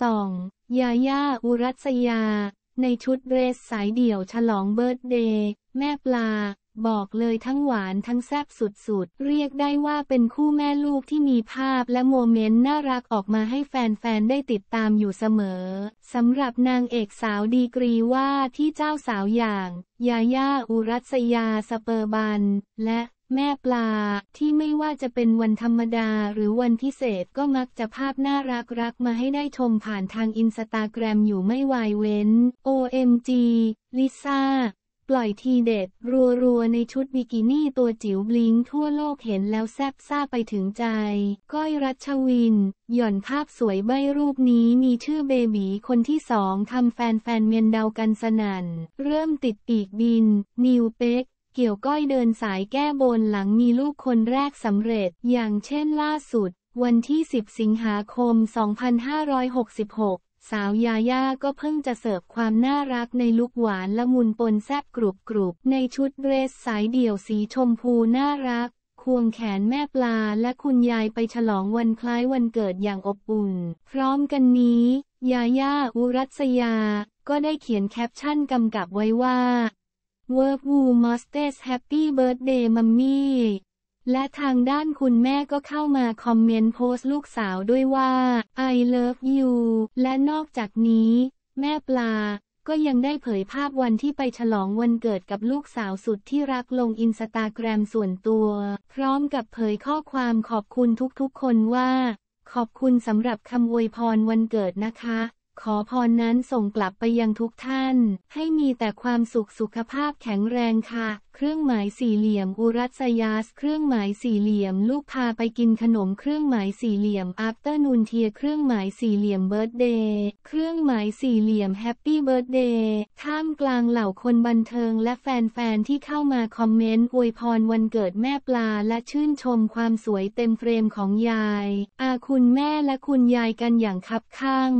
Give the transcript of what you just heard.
ส่องยาย่า อุรัสยา ในชุดเรสสายเดี่ยวฉลองเบิร์ตเดย์แม่ปลา บอกเลยทั้งหวานทั้งแซ่บสุดๆ เรียกได้ว่าเป็นคู่แม่ลูกที่มีภาพและโมเมนต์น่ารักออกมาให้แฟนๆ ได้ติดตามอยู่เสมอสำหรับนางเอกสาวดีกรีว่าที่เจ้าสาวอย่างยาย่า อุรัสยา สเปอร์บัน และแม่ปลาที่ไม่ว่าจะเป็นวันธรรมดาหรือวันพิเศษก็มักจะภาพน่ารักรักมาให้ได้ชมผ่านทางอินสตาแกรมอยู่ไม่วายเว้น OMG ลิซ่าปล่อยทีเด็ด รัวๆในชุดบิกินี่ตัวจิ๋วบลิงทั่วโลกเห็นแล้วแซบซ่าไปถึงใจ ก้อยรัชวิน หย่อนภาพสวยใบรูปนี้มีชื่อเบบีคนที่สองทำแฟนแฟนเมียนเดากันสนันนเริ่มติดปีกบินนิวเป็กเกี่ยวก้อยเดินสายแก้บนหลังมีลูกคนแรกสำเร็จ อย่างเช่นล่าสุด วันที่ 10 สิงหาคม 2566 สาวยาย่าก็เพิ่งจะเสิร์ฟความน่ารักในลุกหวานละมุนปนแซบกรุบกรในชุดเรสสายเดี่ยวสีชมพูน่ารัก ควงแขนแม่ปลาและคุณยายไปฉลองวันคล้ายวันเกิดอย่างอบอุ่น พร้อมกันนี้ ยาย่าอุรัสยา ก็ได้เขียนแคปชั่นกำกับไว้ว่าเวิร์บวูมอสเตสแฮปปี้เบิร์ดเดย์มัมมี่ และทางด้านคุณแม่ก็เข้ามาคอมเมนต์โพสต์ลูกสาวด้วยว่า I love you และนอกจากนี้ แม่ปลา ก็ยังได้เผยภาพวันที่ไปฉลองวันเกิดกับลูกสาวสุดที่รักลงอินสตาแกรมส่วนตัว พร้อมกับเผยข้อความขอบคุณทุกๆคนว่า ขอบคุณสำหรับคำอวยพรวันเกิดนะคะขอพรนั้นส่งกลับไปยังทุกท่าน ให้มีแต่ความสุขสุขภาพแข็งแรงค่ะ เครื่องหมายสี่เหลี่ยม อุรัสยาส เครื่องหมายสี่เหลี่ยม ลูกพาไปกินขนมเครื่องหมายสี่เหลี่ยมอัปเตอร์นูนเทีย เครื่องหมายสี่เหลี่ยม เบิร์ดเดย์ เครื่องหมายสี่เหลี่ยม แฮปปี้เบิร์ดเดย์ท่ามกลางเหล่าคนบันเทิง และแฟนๆ ที่เข้ามาคอมเมนต์อวยพรวันเกิดแม่ปลาและชื่นชมความสวยเต็มเฟรมของยาย อาคุณแม่และคุณยายกันอย่างคับข้าง